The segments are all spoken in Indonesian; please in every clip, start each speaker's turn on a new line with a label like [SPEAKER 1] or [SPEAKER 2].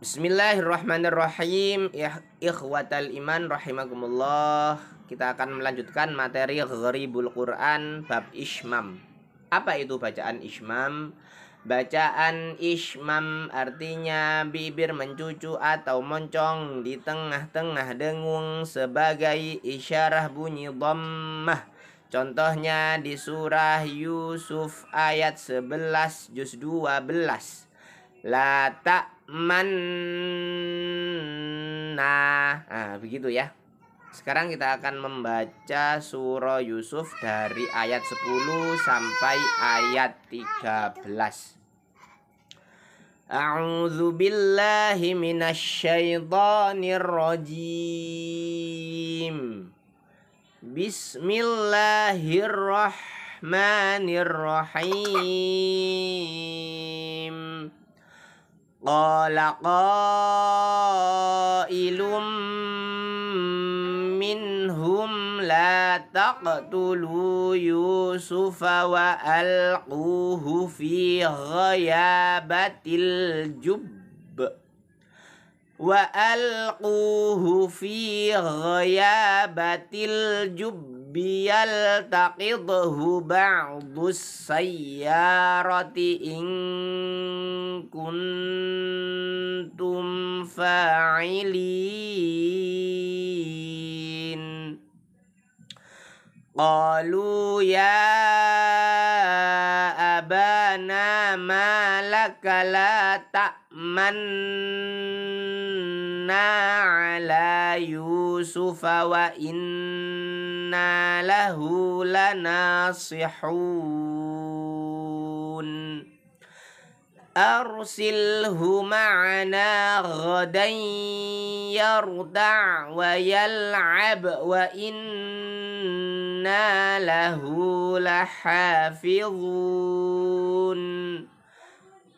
[SPEAKER 1] Bismillahirrahmanirrahim ya ikhwatal iman rahimakumullah kita akan melanjutkan materi gharibul Quran bab ismam apa itu bacaan ismam bacaan ismam artinya bibir mencucu atau moncong di tengah-tengah dengung sebagai isyarah bunyi dhammah contohnya di surah Yusuf ayat 11 juz 12 la ta'manna. Nah, begitu ya. Sekarang kita akan membaca surah Yusuf dari ayat 10 sampai ayat 13. A'udzu billahi minasyaitonir rajim. Bismillahirrahmanirrahim. قال قائل منهم لا تقتلوا يوسف وألقوه في غيابة الجب وألقوه في غيابة الجب يلتقطه بعض السيارة إن كنتم فاعلين قالوا يا أبانا ما لك لا تأمن عَلَى يُوسُفَ وَإِنَّا لَهُ لَنَاصِحُونَ أرسله معنا غدا يردع ويلعب وإنا له لحافظون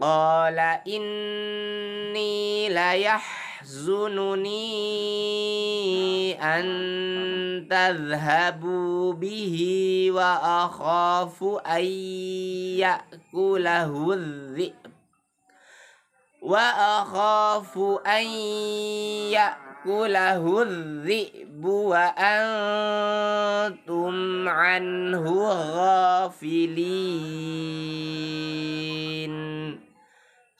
[SPEAKER 1] قال إني ليحفظ يحزنني أن تذهبوا به وأخاف أن يأكله الذئب وأخاف أن يأكله الذئب وأنتم عنه غافلين